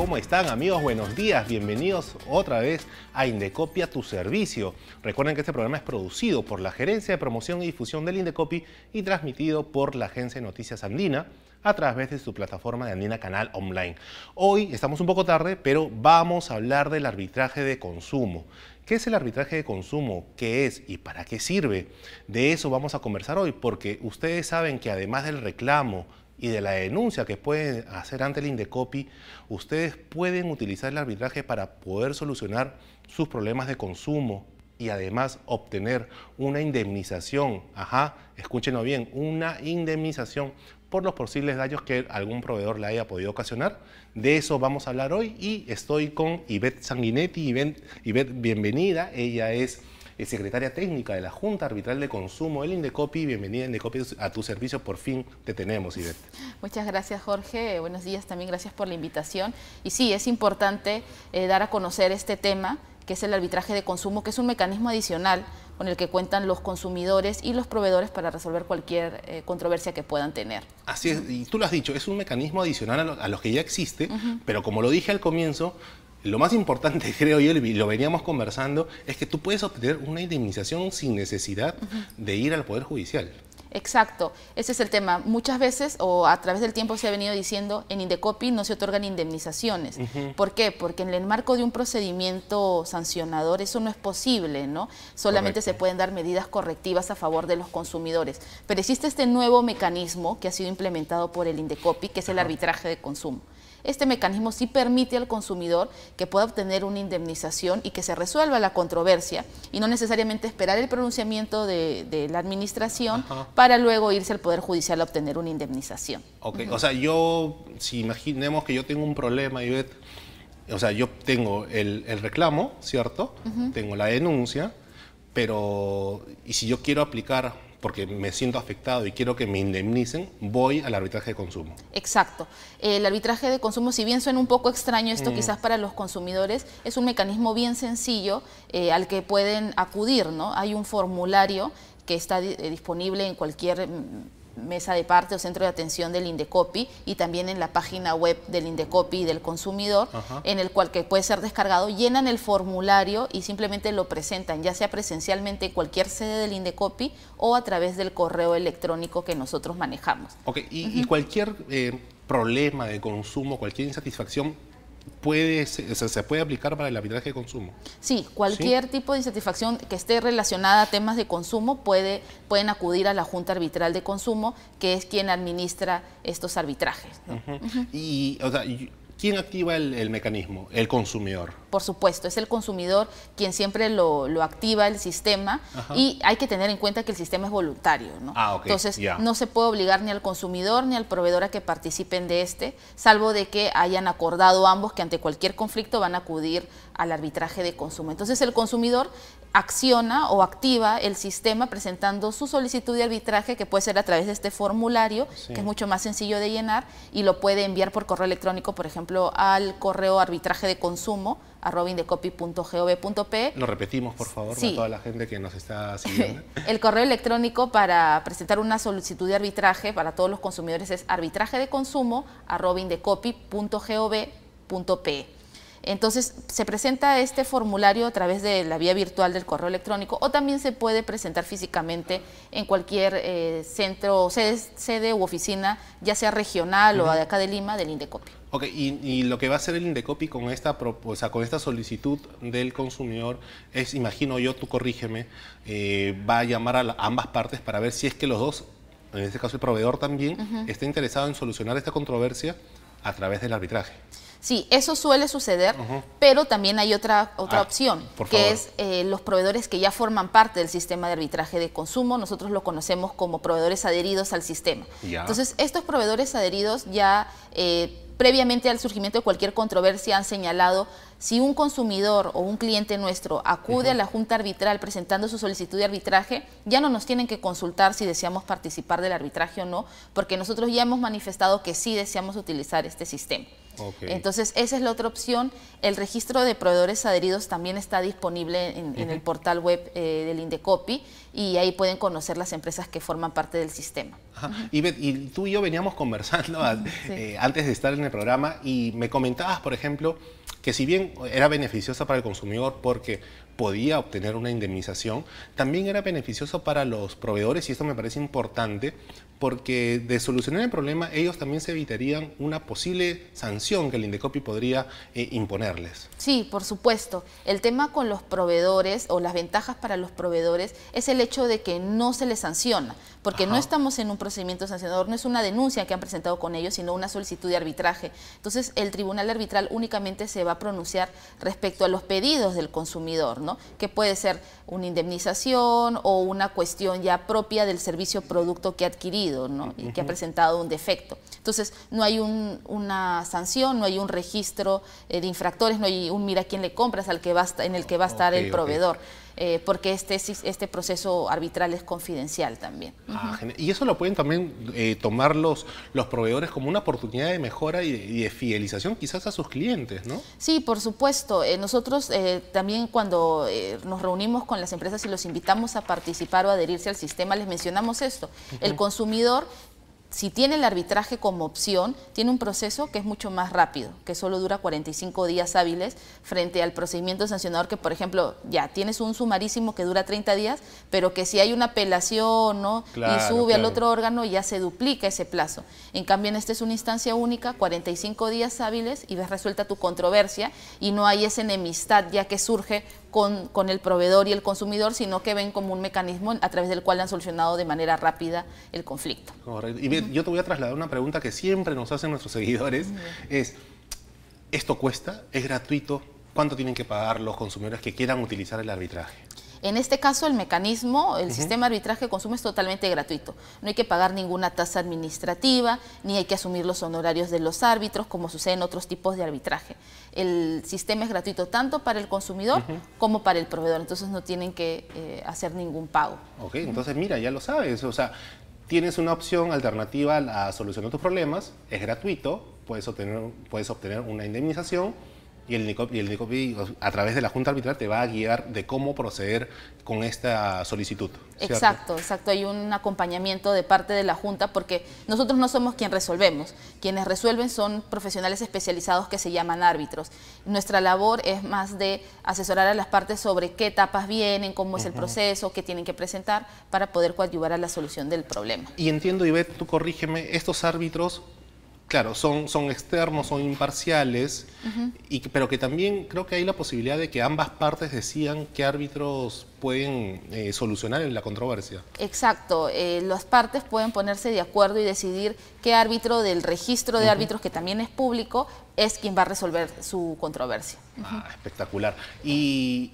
¿Cómo están amigos? Buenos días, bienvenidos otra vez a Indecopia Tu Servicio. Recuerden que este programa es producido por la Gerencia de Promoción y Difusión del Indecopi y transmitido por la Agencia de Noticias Andina a través de su plataforma de Andina Canal Online. Hoy estamos un poco tarde, pero vamos a hablar del arbitraje de consumo. ¿Qué es el arbitraje de consumo? ¿Qué es y para qué sirve? De eso vamos a conversar hoy porque ustedes saben que además del reclamo, y de la denuncia que pueden hacer ante el Indecopi, ustedes pueden utilizar el arbitraje para poder solucionar sus problemas de consumo y además obtener una indemnización, ajá, escúchenlo bien, una indemnización por los posibles daños que algún proveedor le haya podido ocasionar. De eso vamos a hablar hoy y estoy con Ivette Sanguinetti. Ivette bienvenida, ella es es secretaria técnica de la Junta Arbitral de Consumo, el Indecopi. Bienvenida, Indecopi, a tu servicio. Por fin te tenemos, Ivette. Muchas gracias, Jorge. Buenos días también. Gracias por la invitación. Y sí, es importante eh, dar a conocer este tema que es el arbitraje de consumo, que es un mecanismo adicional con el que cuentan los consumidores y los proveedores para resolver cualquier eh, controversia que puedan tener. Así es, y tú lo has dicho, es un mecanismo adicional a, los que ya existe, pero como lo dije al comienzo, lo más importante, creo yo, y lo veníamos conversando, es que tú puedes obtener una indemnización sin necesidad de ir al Poder Judicial. Exacto, ese es el tema. Muchas veces o a través del tiempo se ha venido diciendo en Indecopi no se otorgan indemnizaciones. ¿Por qué? Porque en el marco de un procedimiento sancionador eso no es posible, ¿no? Solamente se pueden dar medidas correctivas a favor de los consumidores. Pero existe este nuevo mecanismo que ha sido implementado por el Indecopi, que es el arbitraje de consumo. Este mecanismo sí permite al consumidor que pueda obtener una indemnización y que se resuelva la controversia y no necesariamente esperar el pronunciamiento de, la administración para luego irse al Poder Judicial a obtener una indemnización. Ok, o sea, yo, si imaginemos que yo tengo un problema, Ivette, o sea, yo tengo el, reclamo, ¿cierto? Tengo la denuncia, pero, y si yo quiero aplicar porque me siento afectado y quiero que me indemnicen, voy al arbitraje de consumo. Exacto. El arbitraje de consumo, si bien suena un poco extraño esto mm. quizás para los consumidores, es un mecanismo bien sencillo eh, al que pueden acudir, ¿no? Hay un formulario que está eh, disponible en cualquier mm, mesa de parte o centro de atención del Indecopi y también en la página web del Indecopi y del consumidor, en el cual que puede ser descargado, llenan el formulario y simplemente lo presentan, ya sea presencialmente en cualquier sede del Indecopi o a través del correo electrónico que nosotros manejamos. Ok, y, cualquier eh, problema de consumo, cualquier insatisfacción, puede, se puede aplicar para el arbitraje de consumo. Sí, cualquier tipo de insatisfacción que esté relacionada a temas de consumo puede, pueden acudir a la Junta Arbitral de Consumo, que es quien administra estos arbitrajes. Y, ¿Quién activa el, mecanismo? El consumidor. Por supuesto, es el consumidor quien siempre lo, activa el sistema y hay que tener en cuenta que el sistema es voluntario. Ah, Entonces, no se puede obligar ni al consumidor ni al proveedor a que participen de este, salvo de que hayan acordado ambos que ante cualquier conflicto van a acudir al arbitraje de consumo. Entonces, el consumidor acciona o activa el sistema presentando su solicitud de arbitraje, que puede ser a través de este formulario, que es mucho más sencillo de llenar, y lo puede enviar por correo electrónico, por ejemplo, al correo arbitraje de consumo a robindecopy.gov.p. Lo repetimos, por favor, a toda la gente que nos está siguiendo. el correo electrónico para presentar una solicitud de arbitraje para todos los consumidores es arbitraje de consumo a entonces, se presenta este formulario a través de la vía virtual del correo electrónico o también se puede presentar físicamente en cualquier eh, centro, sede, sede, u oficina, ya sea regional o de acá de Lima, del Indecopi. Ok, y, lo que va a hacer el Indecopi con esta, propuesta, con esta solicitud del consumidor es, imagino yo, tú corrígeme, eh, va a llamar a ambas partes para ver si es que los dos, en este caso el proveedor también, está interesado en solucionar esta controversia a través del arbitraje. Sí, eso suele suceder, pero también hay otra, otra ah, opción, que es eh, los proveedores que ya forman parte del sistema de arbitraje de consumo, nosotros lo conocemos como proveedores adheridos al sistema. Entonces, estos proveedores adheridos ya eh, previamente al surgimiento de cualquier controversia han señalado si un consumidor o un cliente nuestro acude a la junta arbitral presentando su solicitud de arbitraje, ya no nos tienen que consultar si deseamos participar del arbitraje o no, porque nosotros ya hemos manifestado que sí deseamos utilizar este sistema. Entonces, esa es la otra opción. El registro de proveedores adheridos también está disponible en, el portal web eh, del Indecopi y ahí pueden conocer las empresas que forman parte del sistema. Y, y tú y yo veníamos conversando eh, antes de estar en el programa y me comentabas, por ejemplo, que si bien era beneficiosa para el consumidor porque podía obtener una indemnización, también era beneficiosa para los proveedores y esto me parece importante porque de solucionar el problema ellos también se evitarían una posible sanción que el Indecopi podría eh, imponerles. Sí, por supuesto. El tema con los proveedores o las ventajas para los proveedores es el hecho de que no se les sanciona, porque no estamos en un procedimiento sancionador, no es una denuncia que han presentado con ellos, sino una solicitud de arbitraje. Entonces, el tribunal arbitral únicamente se va a pronunciar respecto a los pedidos del consumidor, ¿no? Que puede ser una indemnización o una cuestión ya propia del servicio producto que ha adquirido y que ha presentado un defecto. Entonces, no hay una sanción, no hay un registro eh, de infractores, no hay un mira quién le compras al que va en el que va a estar el proveedor. Eh, porque este, este proceso arbitral es confidencial también. Ah, y eso lo pueden también eh, tomar los, los proveedores como una oportunidad de mejora y de, fidelización quizás a sus clientes, ¿no? Sí, por supuesto. nosotros también cuando nos reunimos con las empresas y los invitamos a participar o adherirse al sistema, les mencionamos esto. El consumidor si tiene el arbitraje como opción, tiene un proceso que es mucho más rápido, que solo dura 45 días hábiles frente al procedimiento sancionador que, por ejemplo, ya tienes un sumarísimo que dura 30 días, pero que si hay una apelación ¿no? y sube al otro órgano, ya se duplica ese plazo. En cambio, en esta es una instancia única, 45 días hábiles y ves resuelta tu controversia y no hay esa enemistad ya que surge con, con, el proveedor y el consumidor, sino que ven como un mecanismo a través del cual han solucionado de manera rápida el conflicto. Correcto. Y yo te voy a trasladar una pregunta que siempre nos hacen nuestros seguidores, es, ¿esto cuesta? ¿Es gratuito? ¿Cuánto tienen que pagar los consumidores que quieran utilizar el arbitraje? En este caso, el mecanismo, el sistema de arbitraje de consumo es totalmente gratuito. No hay que pagar ninguna tasa administrativa, ni hay que asumir los honorarios de los árbitros, como sucede en otros tipos de arbitraje. El sistema es gratuito tanto para el consumidor como para el proveedor, entonces no tienen que eh, hacer ningún pago. Ok, entonces mira, ya lo sabes, o sea, tienes una opción alternativa a la solución de tus problemas, es gratuito, puedes obtener, puedes obtener una indemnización y el Nicopi, a través de la Junta Arbitral te va a guiar de cómo proceder con esta solicitud. Exacto, exacto. Hay un acompañamiento de parte de la Junta porque nosotros no somos quien resolvemos. Quienes resuelven son profesionales especializados que se llaman árbitros. Nuestra labor es más de asesorar a las partes sobre qué etapas vienen, cómo es el proceso, qué tienen que presentar para poder coadyuvar a la solución del problema. Y entiendo, Ivette, tú corrígeme, estos árbitros claro, son, externos, son imparciales, pero que también creo que hay la posibilidad de que ambas partes decían qué árbitros pueden eh, solucionar solucionar la controversia. Exacto, eh, las partes pueden ponerse de acuerdo y decidir qué árbitro del registro de árbitros, que también es público, es quien va a resolver su controversia. ah, espectacular. Y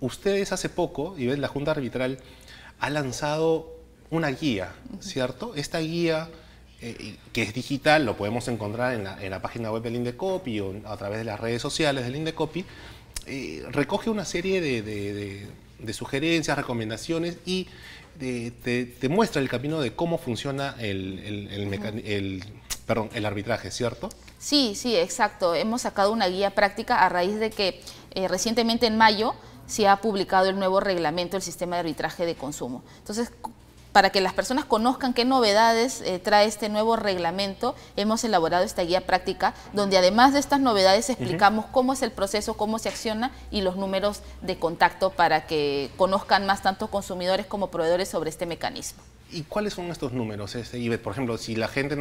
ustedes hace poco, y ven, la Junta Arbitral ha lanzado una guía, ¿cierto? Esta guía eh, que es digital, lo podemos encontrar en la, página web del Indecopi o a través de las redes sociales del Indecopi, eh, recoge una serie de, sugerencias, recomendaciones y eh, te, muestra el camino de cómo funciona el, el, perdón, el arbitraje, ¿cierto? Sí, sí, exacto. Hemos sacado una guía práctica a raíz de que recientemente en mayo se ha publicado el nuevo reglamento del sistema de arbitraje de consumo. Entonces, para que las personas conozcan qué novedades eh, trae este nuevo reglamento, hemos elaborado esta guía práctica donde además de estas novedades explicamos cómo es el proceso, cómo se acciona y los números de contacto para que conozcan más tanto consumidores como proveedores sobre este mecanismo. ¿Y cuáles son estos números, este, Por ejemplo, si la gente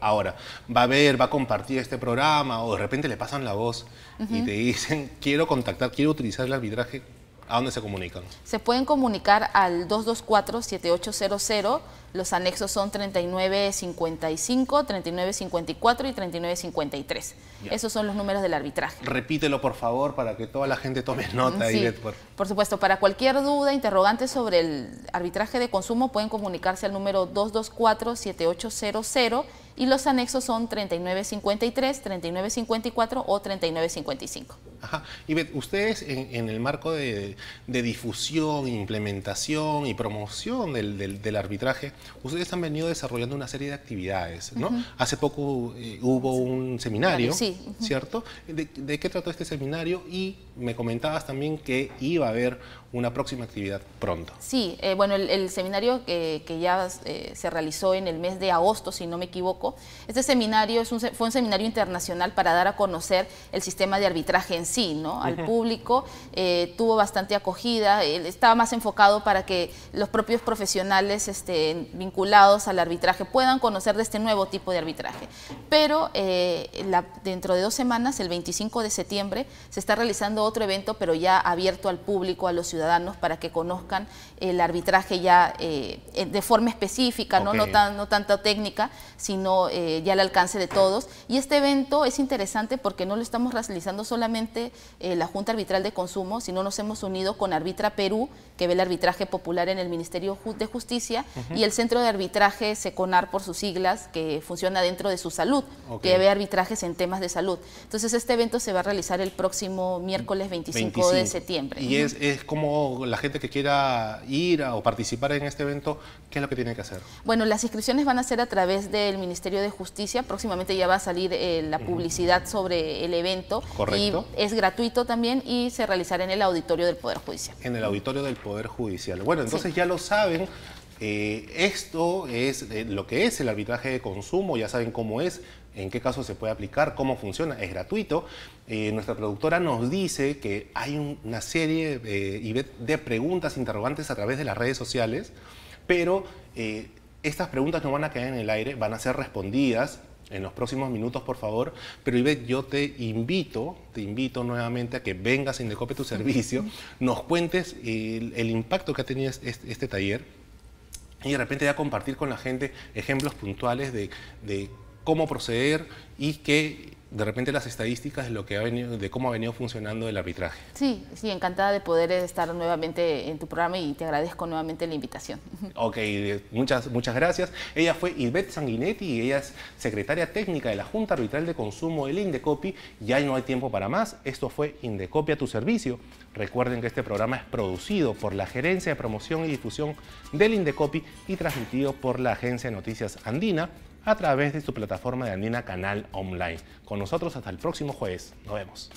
ahora va a ver, va a compartir este programa o de repente le pasan la voz y te dicen, quiero contactar, quiero utilizar el arbitraje, ¿A dónde se comunican? Se pueden comunicar al 224-7800. Los anexos son 3955, 3954 y 3953. Esos son los números del arbitraje. Repítelo, por favor, para que toda la gente tome mm, nota. por... por supuesto, para cualquier duda, interrogante sobre el arbitraje de consumo, pueden comunicarse al número 224-7800 y los anexos son 3953, 3954 o 3955. Ajá. Y ustedes en, el marco de, difusión, implementación y promoción del, arbitraje, ustedes han venido desarrollando una serie de actividades, ¿no? Hace poco eh, hubo un seminario, ¿cierto? ¿De, qué trató este seminario? Y me comentabas también que iba a haber una próxima actividad pronto. Sí, eh, bueno, el, seminario que, ya eh, se realizó en el mes de agosto, si no me equivoco, este seminario es fue un seminario internacional para dar a conocer el sistema de arbitraje en sí, Al público, eh, tuvo bastante acogida, estaba más enfocado para que los propios profesionales este, vinculados al arbitraje puedan conocer de este nuevo tipo de arbitraje. Pero eh, dentro de dos semanas, el 25 de septiembre, se está realizando otro evento, pero ya abierto al público, a los ciudadanos, para que conozcan el arbitraje ya eh, de forma específica, ¿no? No, tan, no técnica, sino ya al alcance de todos. Y este evento es interesante porque no lo estamos realizando solamente eh, la Junta Arbitral de Consumo, si no nos hemos unido con Arbitra Perú, que ve el arbitraje popular en el Ministerio de Justicia, y el Centro de Arbitraje Seconar, por sus siglas, que funciona dentro de su salud, que ve arbitrajes en temas de salud. Entonces, este evento se va a realizar el próximo miércoles 25, de septiembre. Y es, como la gente que quiera ir o participar en este evento, ¿qué es lo que tiene que hacer? Bueno, las inscripciones van a ser a través del Ministerio de Justicia, próximamente ya va a salir eh, la publicidad sobre el evento. Correcto. Y es gratuito también y se realizará en el auditorio del Poder Judicial. En el auditorio del Poder Judicial. Bueno, entonces ya lo saben. Eh, esto es eh, lo que es el arbitraje de consumo, ya saben cómo es, en qué caso se puede aplicar, cómo funciona, es gratuito. Eh, nuestra productora nos dice que hay una serie de preguntas, interrogantes a través de las redes sociales, pero estas preguntas no van a caer en el aire, van a ser respondidas en los próximos minutos, por favor. Pero Ivette, yo te invito, te invito nuevamente a que vengas en Indecope tu servicio, nos cuentes el, impacto que ha tenido este, taller y de repente ya compartir con la gente ejemplos puntuales de cómo proceder y que de repente las estadísticas de, lo que ha venido, de cómo ha venido funcionando el arbitraje. Sí, sí, encantada de poder estar nuevamente en tu programa y te agradezco nuevamente la invitación. Ok, muchas, muchas gracias. Ella fue Ivette Sanguinetti, y ella es secretaria técnica de la Junta Arbitral de Consumo del Indecopi. Ya no hay tiempo para más, esto fue Indecopi a tu servicio. Recuerden que este programa es producido por la Gerencia de Promoción y Difusión del Indecopi y transmitido por la Agencia de Noticias Andina a través de su plataforma de Andina Canal Online. Con nosotros hasta el próximo jueves. Nos vemos.